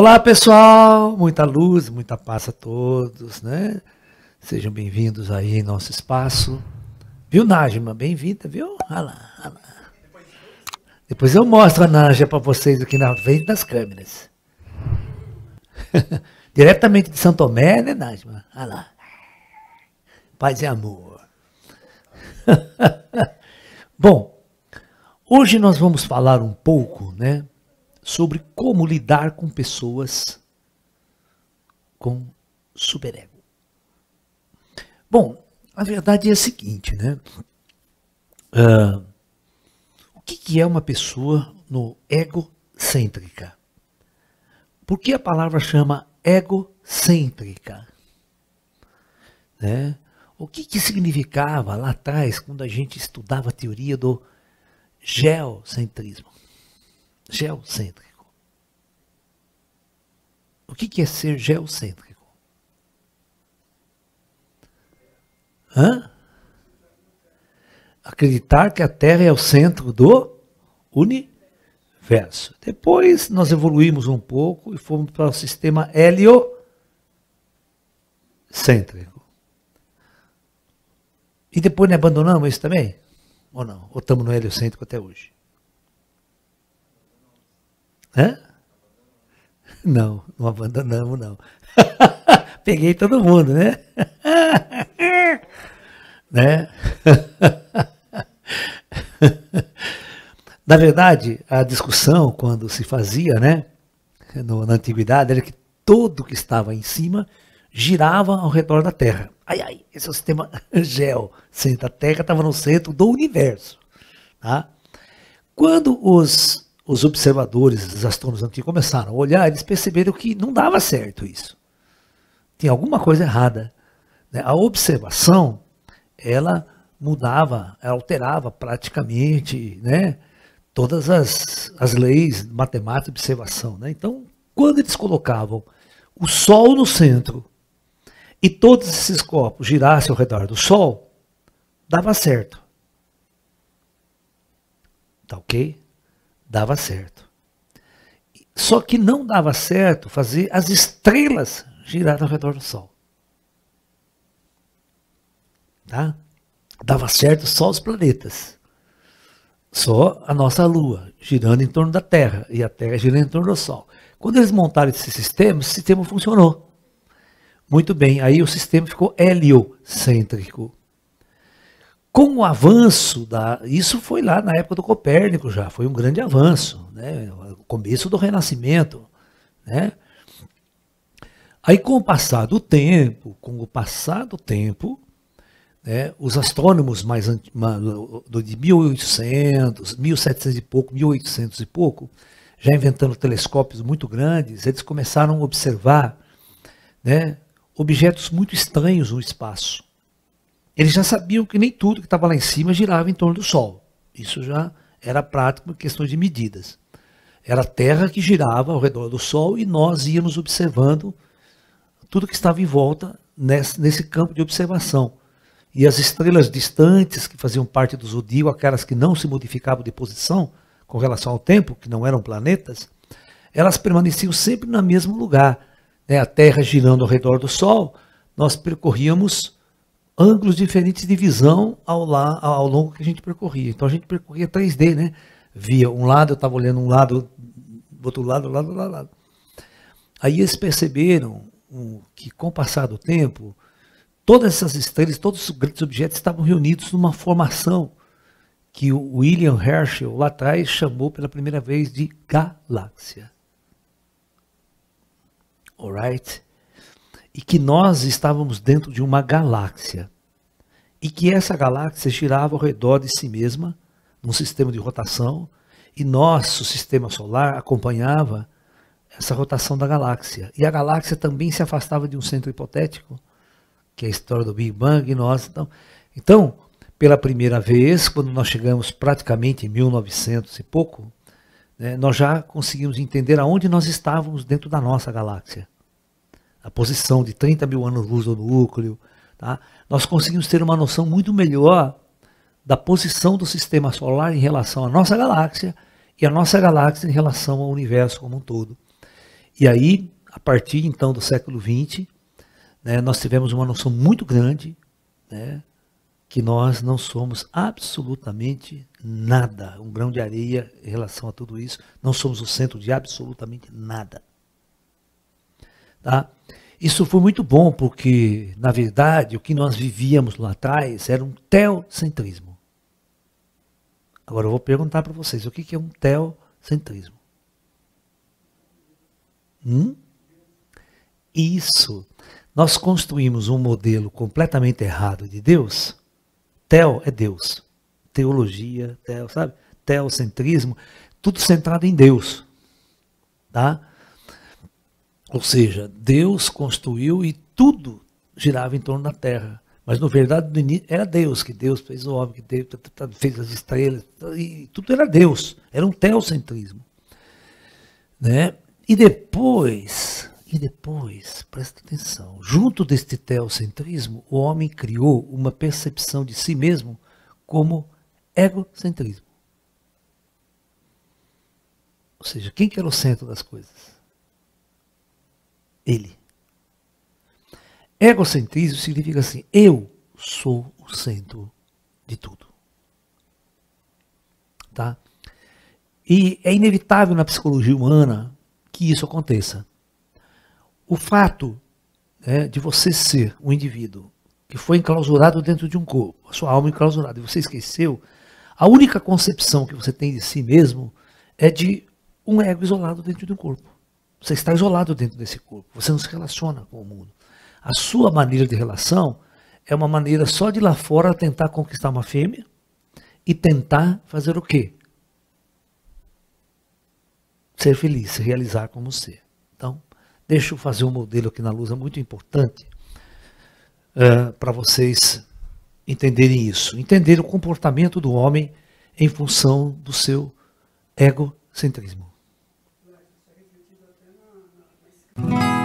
Olá pessoal, muita luz, muita paz a todos, né? Sejam bem-vindos aí em nosso espaço. Viu, Najma? Bem-vinda, viu? Olha lá, olha lá. Depois eu mostro a Najma para vocês aqui na frente das câmeras. Diretamente de São Tomé, né, Najma? Olha lá. Paz e amor. Bom, hoje nós vamos falar um pouco, né, sobre como lidar com pessoas com superego. Bom, a verdade é a seguinte, né? Uh, o que, que é uma pessoa no egocêntrica? Por que a palavra chama egocêntrica? Né? O que, que significava lá atrás, quando a gente estudava a teoria do geocentrismo? geocêntrico. O que é ser geocêntrico? Hã? Acreditar que a Terra é o centro do universo. Depois nós evoluímos um pouco e fomos para o sistema heliocêntrico. E depois abandonamos isso também? Ou não? Ou estamos no heliocêntrico até hoje? Hã? Não, não abandonamos, não. Peguei todo mundo, né? né? Na verdade, a discussão, quando se fazia, né, no, na antiguidade, era que todo que estava em cima girava ao redor da Terra. Ai, ai, esse é o sistema geocêntrico. A Terra estava no centro do universo. Tá? Quando os os observadores, os astrônomos antigos começaram a olhar, eles perceberam que não dava certo isso. Tinha alguma coisa errada. Né? A observação, ela mudava, ela alterava praticamente né? todas as, as leis matemática e observação. Né? Então, quando eles colocavam o Sol no centro e todos esses corpos girassem ao redor do Sol, dava certo. Tá ok? dava certo. Só que não dava certo fazer as estrelas girar ao redor do Sol. Tá? Dava certo só os planetas. Só a nossa Lua girando em torno da Terra e a Terra girando em torno do Sol. Quando eles montaram esse sistema, esse sistema funcionou. Muito bem, aí o sistema ficou heliocêntrico com o avanço da. Isso foi lá na época do Copérnico já, foi um grande avanço, né? O começo do Renascimento. Né? Aí, com o passar do tempo, com o passar do tempo, né, os astrônomos mais de 1800, 1700 e pouco, 1800 e pouco, já inventando telescópios muito grandes, eles começaram a observar né, objetos muito estranhos no espaço. Eles já sabiam que nem tudo que estava lá em cima girava em torno do Sol. Isso já era prático em questões de medidas. Era a Terra que girava ao redor do Sol e nós íamos observando tudo que estava em volta nesse, nesse campo de observação. E as estrelas distantes que faziam parte do zodíaco, aquelas que não se modificavam de posição com relação ao tempo, que não eram planetas, elas permaneciam sempre no mesmo lugar. Né? A Terra girando ao redor do Sol, nós percorríamos ângulos diferentes de visão ao, lá, ao longo que a gente percorria. Então a gente percorria 3D, né? Via um lado, eu estava olhando um lado, outro lado, lado, lado, lado. Aí eles perceberam que com o passar do tempo, todas essas estrelas, todos os grandes objetos estavam reunidos numa formação que o William Herschel lá atrás chamou pela primeira vez de galáxia. Alright? e que nós estávamos dentro de uma galáxia e que essa galáxia girava ao redor de si mesma num sistema de rotação e nosso sistema solar acompanhava essa rotação da galáxia e a galáxia também se afastava de um centro hipotético que é a história do Big Bang e nós então então pela primeira vez quando nós chegamos praticamente em 1900 e pouco né, nós já conseguimos entender aonde nós estávamos dentro da nossa galáxia a posição de 30 mil anos-luz do núcleo, tá? nós conseguimos ter uma noção muito melhor da posição do sistema solar em relação à nossa galáxia e a nossa galáxia em relação ao universo como um todo. E aí, a partir então do século XX, né, nós tivemos uma noção muito grande né, que nós não somos absolutamente nada, um grão de areia em relação a tudo isso, não somos o centro de absolutamente nada. Tá? Isso foi muito bom, porque, na verdade, o que nós vivíamos lá atrás era um teocentrismo. Agora eu vou perguntar para vocês, o que é um teocentrismo? Hum? Isso. Nós construímos um modelo completamente errado de Deus. Teo é Deus. Teologia, teo, sabe? Teocentrismo, tudo centrado em Deus. Tá? Ou seja, Deus construiu e tudo girava em torno da terra. Mas, na verdade, era Deus, que Deus fez o homem, que Deus fez as estrelas, e tudo era Deus. Era um teocentrismo. Né? E depois, e depois, presta atenção, junto deste teocentrismo, o homem criou uma percepção de si mesmo como egocentrismo. Ou seja, quem que era o centro das coisas? ele. Egocentrismo significa assim: eu sou o centro de tudo. Tá? E é inevitável na psicologia humana que isso aconteça. O fato né, de você ser um indivíduo que foi enclausurado dentro de um corpo, a sua alma enclausurada, e você esqueceu, a única concepção que você tem de si mesmo é de um ego isolado dentro de um corpo. Você está isolado dentro desse corpo, você não se relaciona com o mundo. A sua maneira de relação é uma maneira só de lá fora tentar conquistar uma fêmea e tentar fazer o quê? Ser feliz, se realizar como ser. Então, deixa eu fazer um modelo aqui na luz, é muito importante uh, para vocês entenderem isso. Entender o comportamento do homem em função do seu egocentrismo. Thank you.